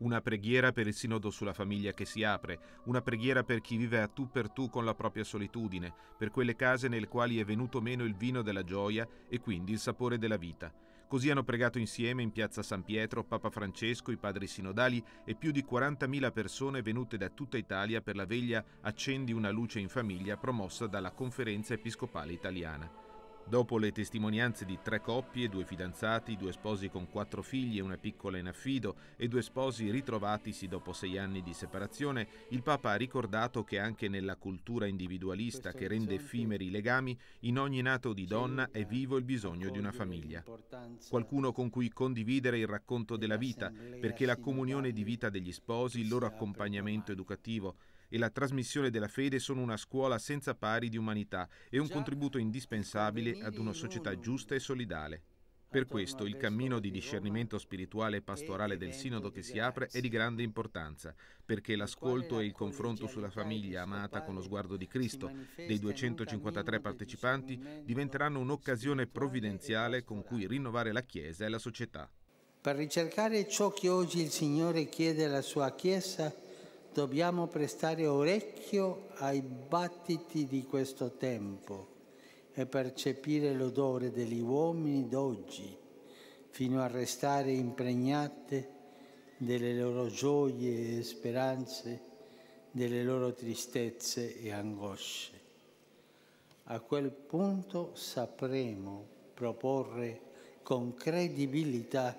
una preghiera per il sinodo sulla famiglia che si apre, una preghiera per chi vive a tu per tu con la propria solitudine, per quelle case nel quali è venuto meno il vino della gioia e quindi il sapore della vita. Così hanno pregato insieme in piazza San Pietro Papa Francesco, i padri sinodali e più di 40.000 persone venute da tutta Italia per la veglia Accendi una luce in famiglia promossa dalla Conferenza Episcopale Italiana. Dopo le testimonianze di tre coppie, due fidanzati, due sposi con quattro figli e una piccola in affido e due sposi ritrovatisi dopo sei anni di separazione, il Papa ha ricordato che anche nella cultura individualista che rende effimeri i legami, in ogni nato di donna è vivo il bisogno di una famiglia. Qualcuno con cui condividere il racconto della vita, perché la comunione di vita degli sposi, il loro accompagnamento educativo, e la trasmissione della fede sono una scuola senza pari di umanità e un contributo indispensabile ad una società giusta e solidale. Per questo il cammino di discernimento spirituale e pastorale del sinodo che si apre è di grande importanza, perché l'ascolto e il confronto sulla famiglia amata con lo sguardo di Cristo dei 253 partecipanti diventeranno un'occasione provvidenziale con cui rinnovare la Chiesa e la società. Per ricercare ciò che oggi il Signore chiede alla sua Chiesa, dobbiamo prestare orecchio ai battiti di questo tempo e percepire l'odore degli uomini d'oggi, fino a restare impregnate delle loro gioie e speranze, delle loro tristezze e angosce. A quel punto sapremo proporre con credibilità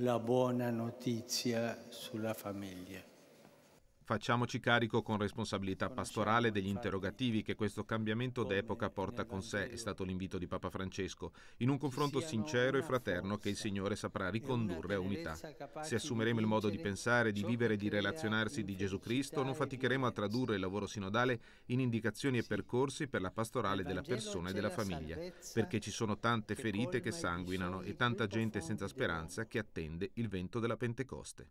la buona notizia sulla famiglia. Facciamoci carico con responsabilità pastorale degli interrogativi che questo cambiamento d'epoca porta con sé, è stato l'invito di Papa Francesco, in un confronto sincero e fraterno che il Signore saprà ricondurre a unità. Se assumeremo il modo di pensare, di vivere e di relazionarsi di Gesù Cristo, non faticheremo a tradurre il lavoro sinodale in indicazioni e percorsi per la pastorale della persona e della famiglia, perché ci sono tante ferite che sanguinano e tanta gente senza speranza che attende il vento della Pentecoste.